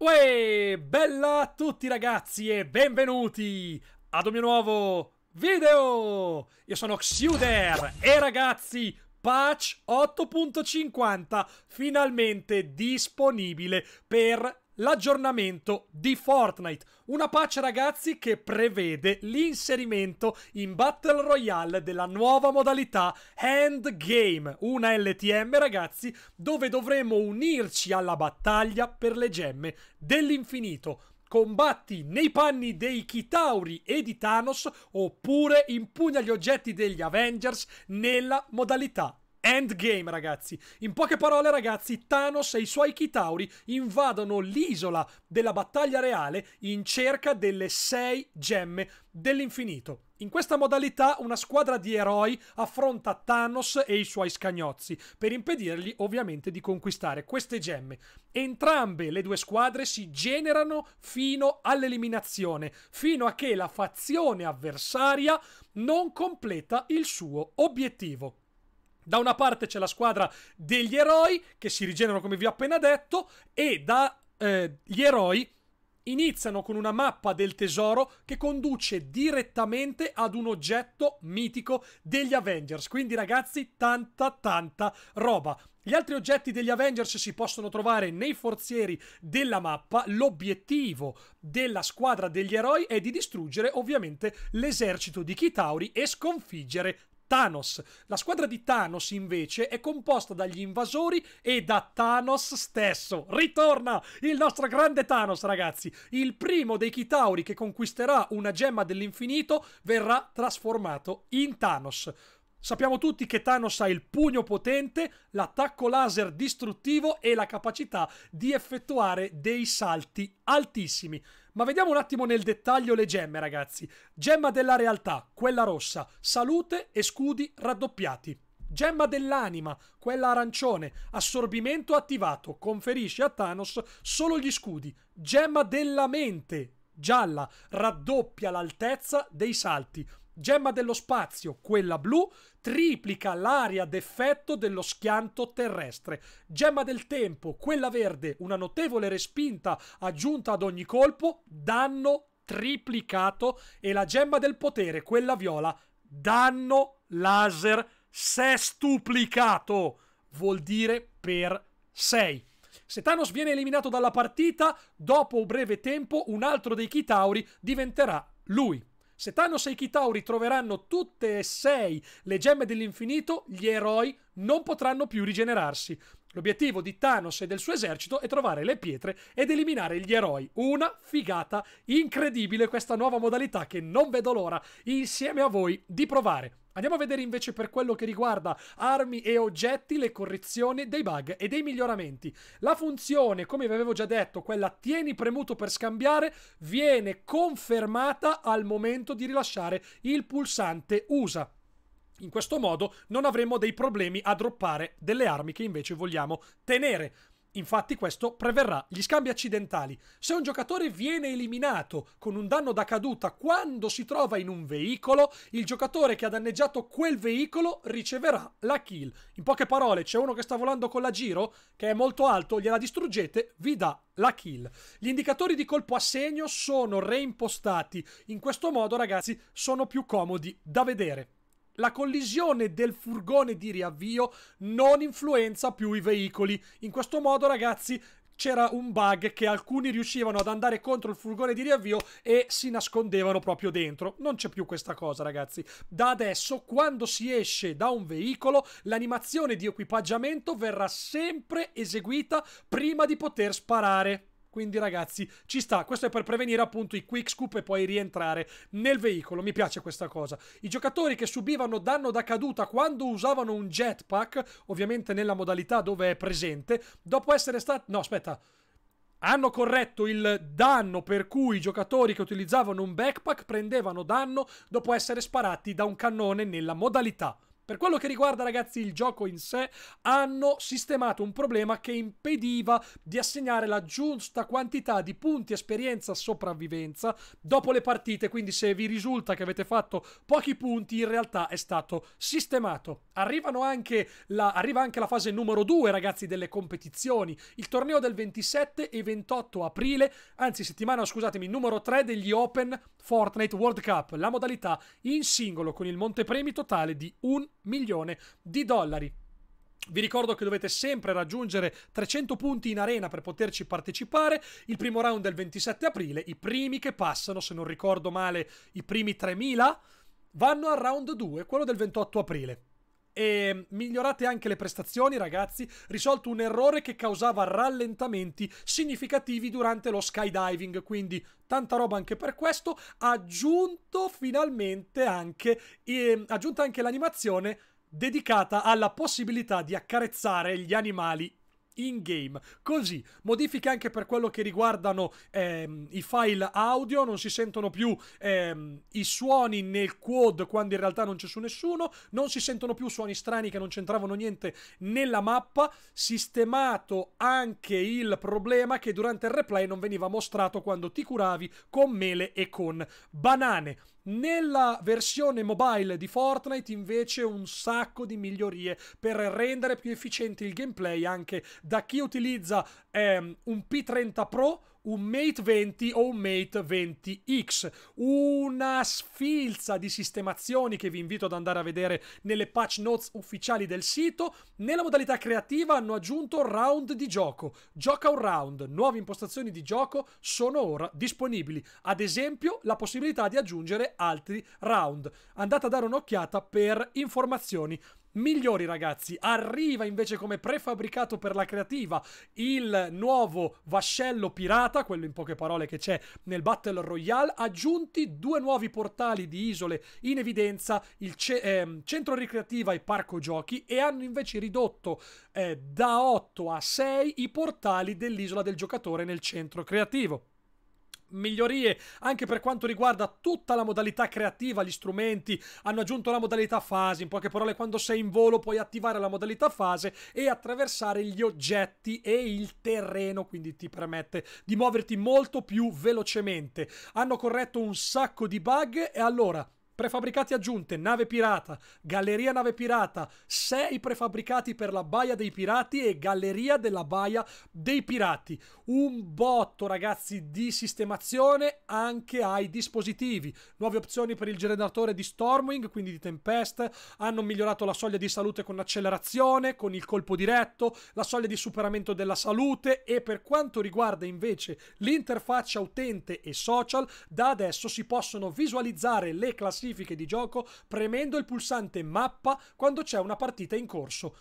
Uè, bella a tutti ragazzi e benvenuti ad un mio nuovo video! Io sono Xuder e ragazzi, patch 8.50 finalmente disponibile per l'aggiornamento di Fortnite. Una patch ragazzi che prevede l'inserimento in Battle Royale della nuova modalità Endgame, una LTM ragazzi dove dovremo unirci alla battaglia per le gemme dell'infinito combatti nei panni dei Kitauri e di Thanos oppure impugna gli oggetti degli Avengers nella modalità Endgame, ragazzi. In poche parole, ragazzi, Thanos e i suoi Kitauri invadono l'isola della battaglia reale in cerca delle sei gemme dell'infinito. In questa modalità una squadra di eroi affronta Thanos e i suoi scagnozzi per impedirgli ovviamente di conquistare queste gemme. Entrambe le due squadre si generano fino all'eliminazione, fino a che la fazione avversaria non completa il suo obiettivo. Da una parte c'è la squadra degli eroi che si rigenerano come vi ho appena detto e da eh, gli eroi iniziano con una mappa del tesoro che conduce direttamente ad un oggetto mitico degli Avengers. Quindi ragazzi, tanta tanta roba. Gli altri oggetti degli Avengers si possono trovare nei forzieri della mappa. L'obiettivo della squadra degli eroi è di distruggere ovviamente l'esercito di Kitauri e sconfiggere Thanos. La squadra di Thanos invece è composta dagli invasori e da Thanos stesso. Ritorna il nostro grande Thanos, ragazzi. Il primo dei Chitauri che conquisterà una gemma dell'infinito verrà trasformato in Thanos. Sappiamo tutti che Thanos ha il pugno potente, l'attacco laser distruttivo e la capacità di effettuare dei salti altissimi. Ma vediamo un attimo nel dettaglio le gemme, ragazzi. Gemma della realtà, quella rossa, salute e scudi raddoppiati. Gemma dell'anima, quella arancione, assorbimento attivato, conferisce a Thanos solo gli scudi. Gemma della mente, gialla, raddoppia l'altezza dei salti. Gemma dello spazio, quella blu, triplica l'area d'effetto dello schianto terrestre. Gemma del tempo, quella verde, una notevole respinta aggiunta ad ogni colpo, danno triplicato. E la gemma del potere, quella viola, danno laser sestuplicato. Vuol dire per 6. Se Thanos viene eliminato dalla partita, dopo un breve tempo un altro dei Kitauri diventerà lui. Se Thanos e i Kitauri troveranno tutte e sei le gemme dell'infinito, gli eroi non potranno più rigenerarsi. L'obiettivo di Thanos e del suo esercito è trovare le pietre ed eliminare gli eroi. Una figata incredibile questa nuova modalità che non vedo l'ora insieme a voi di provare. Andiamo a vedere invece per quello che riguarda armi e oggetti le correzioni dei bug e dei miglioramenti. La funzione, come vi avevo già detto, quella tieni premuto per scambiare, viene confermata al momento di rilasciare il pulsante USA. In questo modo non avremo dei problemi a droppare delle armi che invece vogliamo tenere. Infatti questo preverrà gli scambi accidentali. Se un giocatore viene eliminato con un danno da caduta quando si trova in un veicolo, il giocatore che ha danneggiato quel veicolo riceverà la kill. In poche parole, c'è uno che sta volando con la giro, che è molto alto, gliela distruggete, vi dà la kill. Gli indicatori di colpo a segno sono reimpostati. In questo modo, ragazzi, sono più comodi da vedere la collisione del furgone di riavvio non influenza più i veicoli. In questo modo, ragazzi, c'era un bug che alcuni riuscivano ad andare contro il furgone di riavvio e si nascondevano proprio dentro. Non c'è più questa cosa, ragazzi. Da adesso, quando si esce da un veicolo, l'animazione di equipaggiamento verrà sempre eseguita prima di poter sparare. Quindi ragazzi, ci sta. Questo è per prevenire appunto i quick scoop e poi rientrare nel veicolo. Mi piace questa cosa. I giocatori che subivano danno da caduta quando usavano un jetpack, ovviamente nella modalità dove è presente, dopo essere stati... No, aspetta hanno corretto il danno per cui i giocatori che utilizzavano un backpack prendevano danno dopo essere sparati da un cannone nella modalità. Per quello che riguarda ragazzi il gioco in sé, hanno sistemato un problema che impediva di assegnare la giusta quantità di punti esperienza sopravvivenza dopo le partite, quindi se vi risulta che avete fatto pochi punti in realtà è stato sistemato. Anche la, arriva anche la fase numero 2 ragazzi delle competizioni, il torneo del 27 e 28 aprile, anzi settimana scusatemi, numero 3 degli Open Fortnite World Cup, la modalità in singolo con il montepremi totale di un milione di dollari. Vi ricordo che dovete sempre raggiungere 300 punti in arena per poterci partecipare. Il primo round è il 27 aprile. I primi che passano, se non ricordo male, i primi 3000 vanno al round 2, quello del 28 aprile. E ehm, migliorate anche le prestazioni, ragazzi. Risolto un errore che causava rallentamenti significativi durante lo skydiving. Quindi tanta roba anche per questo. Aggiunto finalmente anche, eh, aggiunta anche l'animazione dedicata alla possibilità di accarezzare gli animali in game. Così, modifiche anche per quello che riguardano ehm, i file audio, non si sentono più ehm, i suoni nel quad quando in realtà non c'è su nessuno, non si sentono più suoni strani che non c'entravano niente nella mappa, sistemato anche il problema che durante il replay non veniva mostrato quando ti curavi con mele e con banane. Nella versione mobile di Fortnite invece un sacco di migliorie per rendere più efficiente il gameplay anche da chi utilizza ehm, un P30 Pro, un Mate 20 o un Mate 20X. Una sfilza di sistemazioni che vi invito ad andare a vedere nelle patch notes ufficiali del sito. Nella modalità creativa hanno aggiunto round di gioco, gioca un round, nuove impostazioni di gioco sono ora disponibili. Ad esempio la possibilità di aggiungere altri round. Andate a dare un'occhiata per informazioni migliori ragazzi. Arriva invece come prefabbricato per la creativa il nuovo vascello pirata, quello in poche parole che c'è nel Battle Royale, aggiunti due nuovi portali di isole in evidenza, il ce eh, centro ricreativa e parco giochi e hanno invece ridotto eh, da 8 a 6 i portali dell'isola del giocatore nel centro creativo migliorie anche per quanto riguarda tutta la modalità creativa, gli strumenti, hanno aggiunto la modalità fase, in poche parole quando sei in volo puoi attivare la modalità fase e attraversare gli oggetti e il terreno, quindi ti permette di muoverti molto più velocemente. Hanno corretto un sacco di bug e allora prefabbricati aggiunte, nave pirata, galleria nave pirata, 6 prefabbricati per la baia dei pirati e galleria della baia dei pirati. Un botto ragazzi di sistemazione anche ai dispositivi, nuove opzioni per il generatore di Stormwing, quindi di Tempest, hanno migliorato la soglia di salute con accelerazione, con il colpo diretto, la soglia di superamento della salute e per quanto riguarda invece l'interfaccia utente e social, da adesso si possono visualizzare le classifiche specifiche di gioco premendo il pulsante mappa quando c'è una partita in corso.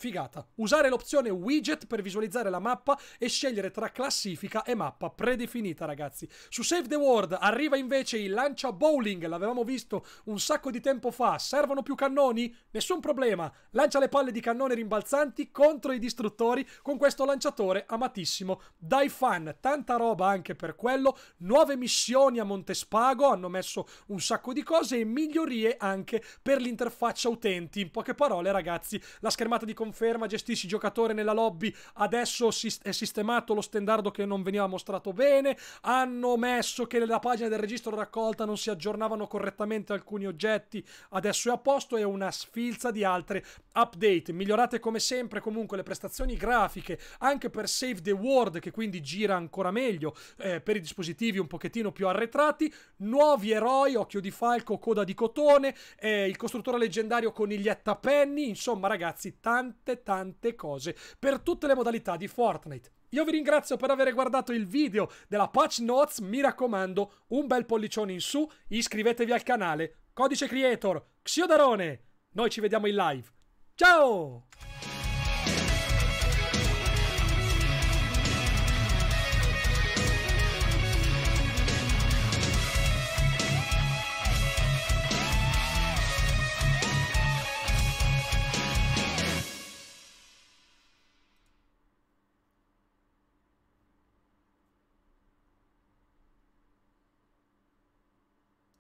Figata. Usare l'opzione widget per visualizzare la mappa e scegliere tra classifica e mappa predefinita, ragazzi. Su Save the World arriva invece il lancia bowling, l'avevamo visto un sacco di tempo fa. Servono più cannoni? Nessun problema. Lancia le palle di cannone rimbalzanti contro i distruttori con questo lanciatore amatissimo dai fan. Tanta roba anche per quello. Nuove missioni a Montespago, hanno messo un sacco di cose e migliorie anche per l'interfaccia utenti. In poche parole, ragazzi, la schermata di conversazione conferma, gestisci giocatore nella lobby, adesso è sistemato lo standard che non veniva mostrato bene, hanno messo che nella pagina del registro raccolta non si aggiornavano correttamente alcuni oggetti, adesso è a posto e una sfilza di altre update, migliorate come sempre comunque le prestazioni grafiche, anche per Save the World che quindi gira ancora meglio eh, per i dispositivi un pochettino più arretrati, nuovi eroi, occhio di falco, coda di cotone, eh, il costruttore leggendario coniglietta Penny, insomma ragazzi tanti tante tante cose per tutte le modalità di Fortnite. Io vi ringrazio per aver guardato il video della Patch Notes, mi raccomando un bel pollicione in su, iscrivetevi al canale, codice creator, Xiodarone, noi ci vediamo in live, ciao!